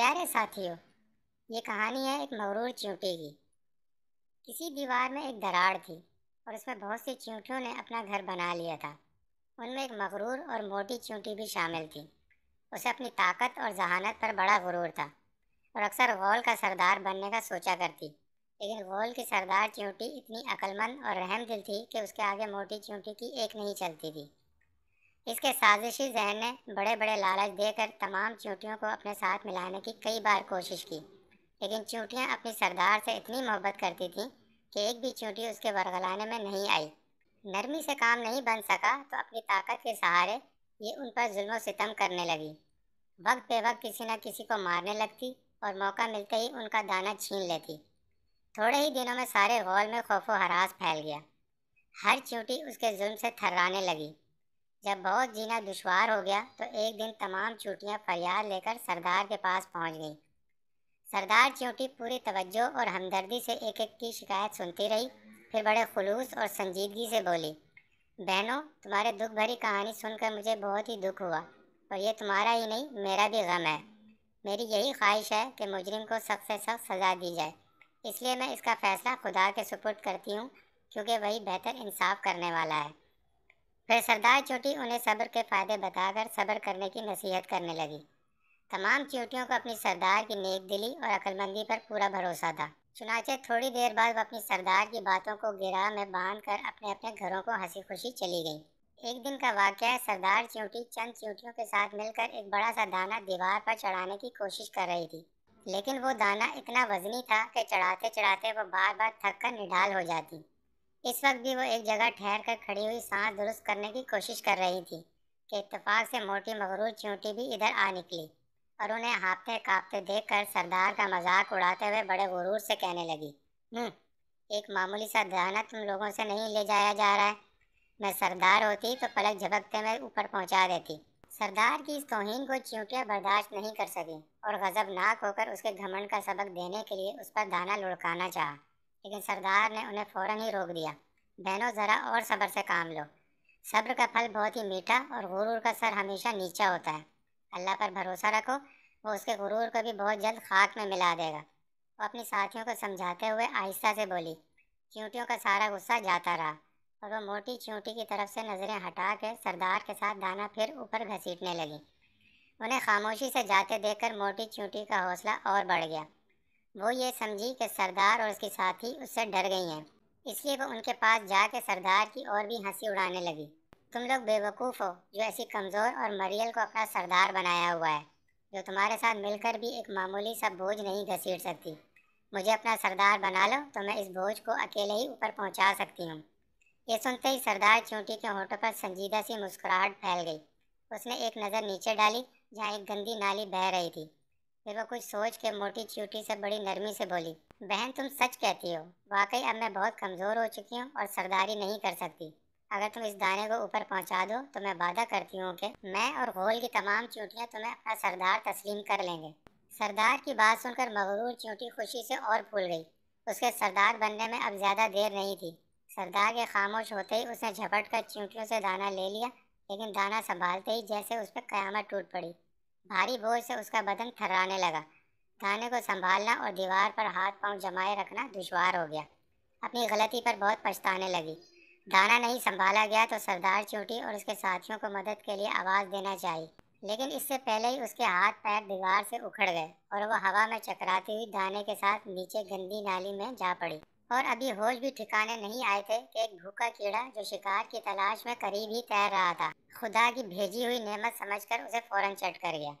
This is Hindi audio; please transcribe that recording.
प्यारे साथियों ये कहानी है एक मगरूर चींटी की किसी दीवार में एक दरार थी और उसमें बहुत सी चींटियों ने अपना घर बना लिया था उनमें एक मगरूर और मोटी चींटी भी शामिल थी उसे अपनी ताकत और जहानत पर बड़ा गुरूर था और अक्सर गौल का सरदार बनने का सोचा करती लेकिन गौल की सरदार चींटी इतनी अक्लमंद और रहम दिल थी कि उसके आगे मोटी चींटी की एक नहीं चलती थी इसके साजिशी जहन ने बड़े बड़े लालच देकर तमाम चूंटियों को अपने साथ मिलाने की कई बार कोशिश की लेकिन चूंटियाँ अपनी सरदार से इतनी मोहब्बत करती थीं कि एक भी चूंटी उसके बरगलाने में नहीं आई नरमी से काम नहीं बन सका तो अपनी ताकत के सहारे ये उन पर जुल्म सितम करने लगी वक्त पे वक्त किसी न किसी को मारने लगती और मौका मिलते ही उनका दाना छीन लेती थोड़े ही दिनों में सारे हॉल में खौफ हरास फैल गया हर चूंटी उसके जुल्म से थर्राने लगी जब बहुत जीना दुशवार हो गया तो एक दिन तमाम चूटियाँ फरियाद लेकर सरदार के पास पहुँच गई सरदार चूटी पूरी तवज्जो और हमदर्दी से एक एक की शिकायत सुनती रही फिर बड़े खलूस और संजीदगी से बोली बहनों तुम्हारे दुख भरी कहानी सुनकर मुझे बहुत ही दुख हुआ और ये तुम्हारा ही नहीं मेरा भी गम है मेरी यही ख्वाहिश है कि मुजरिम को सख्त से सख्त सज़ा दी जाए इसलिए मैं इसका फ़ैसला खुदा के सुपुर्द करती हूँ क्योंकि वही बेहतर इंसाफ करने वाला है फिर सरदार चोटी उन्हें सब्र के फ़ायदे बताकर सब्र करने की नसीहत करने लगी तमाम चोटियों को अपनी सरदार की नेक दिली और अकलमंदी पर पूरा भरोसा था चुनाचे थोड़ी देर बाद वह अपनी सरदार की बातों को गिरा में बांध कर अपने अपने घरों को हंसी खुशी चली गई एक दिन का वाक़ है सरदार च्यूटी चंद चींटियों के साथ मिलकर एक बड़ा सा दाना दीवार पर चढ़ाने की कोशिश कर रही थी लेकिन वो दाना इतना वजनी था कि चढ़ाते चढ़ाते वो बार बार थक कर निढाल हो जाती इस वक्त भी वो एक जगह ठहर कर खड़ी हुई सांस दुरुस्त करने की कोशिश कर रही थी कि इतफाक से मोटी मगरूर चींटी भी इधर आ निकली और उन्हें हाँपते कांपते देख कर सरदार का मजाक उड़ाते हुए बड़े गुरूर से कहने लगी हम्म, एक मामूली सा दाना तुम लोगों से नहीं ले जाया जा रहा है मैं सरदार होती तो पलक झपकते में ऊपर पहुंचा देती सरदार की इस तोहन को चींटियाँ बर्दाश्त नहीं कर सकी और गजबनाक होकर उसके घमंड का सबक देने के लिए उस पर दाना लुढ़काना चाहा लेकिन सरदार ने उन्हें फ़ौरन ही रोक दिया बहनों ज़रा और सब्र से काम लो सब्र का फल बहुत ही मीठा और गुरूर का सर हमेशा नीचा होता है अल्लाह पर भरोसा रखो वो उसके गुरूर को भी बहुत जल्द खाक में मिला देगा वो अपनी साथियों को समझाते हुए आहिस्ता से बोली चींटियों का सारा गुस्सा जाता रहा और वो मोटी चींटी की तरफ से नज़रें हटा के सरदार के साथ दाना फिर ऊपर घसीटने लगी उन्हें खामोशी से जाते देखकर मोटी चींटी का हौसला और बढ़ गया वो ये समझी कि सरदार और उसके साथी उससे डर गई हैं इसलिए वो उनके पास जाके सरदार की और भी हंसी उड़ाने लगी तुम लोग बेवकूफ़ हो जो ऐसी कमज़ोर और मरियल को अपना सरदार बनाया हुआ है जो तुम्हारे साथ मिलकर भी एक मामूली सा बोझ नहीं घसीट सकती मुझे अपना सरदार बना लो तो मैं इस बोझ को अकेले ही ऊपर पहुंचा सकती हूँ ये सुनते ही सरदार चूंटी के होठों पर संजीदा सी मुस्कुराहट फैल गई उसने एक नज़र नीचे डाली जहाँ एक गंदी नाली बह रही थी वो कुछ सोच के मोटी चूटी से बड़ी नरमी से बोली बहन तुम सच कहती हो वाकई अब मैं बहुत कमज़ोर हो चुकी हूँ और सरदारी नहीं कर सकती अगर तुम इस दाने को ऊपर पहुंचा दो तो मैं वादा करती हूँ कि मैं और घोल की तमाम चूंटियाँ तुम्हें अपना सरदार तस्लीम कर लेंगे सरदार की बात सुनकर मगरूर चूटी खुशी से और फूल गई उसके सरदार बनने में अब ज़्यादा देर नहीं थी सरदार के खामोश होते ही उसने झपट कर चींटियों से दाना ले लिया लेकिन दाना संभालते ही जैसे उस पर क़्यामत टूट पड़ी भारी बोझ से उसका बदन थर्राने लगा गाने को संभालना और दीवार पर हाथ पांव जमाए रखना दुशवार हो गया अपनी गलती पर बहुत पछताने लगी दाना नहीं संभाला गया तो सरदार चोटी और उसके साथियों को मदद के लिए आवाज़ देना चाहिए लेकिन इससे पहले ही उसके हाथ पैर दीवार से उखड़ गए और वह हवा में चकराती हुई दाने के साथ नीचे गंदी नाली में जा पड़ी और अभी होश भी ठिकाने नहीं आए थे कि एक भूखा कीड़ा जो शिकार की तलाश में करीब ही तैर रहा था खुदा की भेजी हुई नेमत समझकर उसे फौरन चट कर गया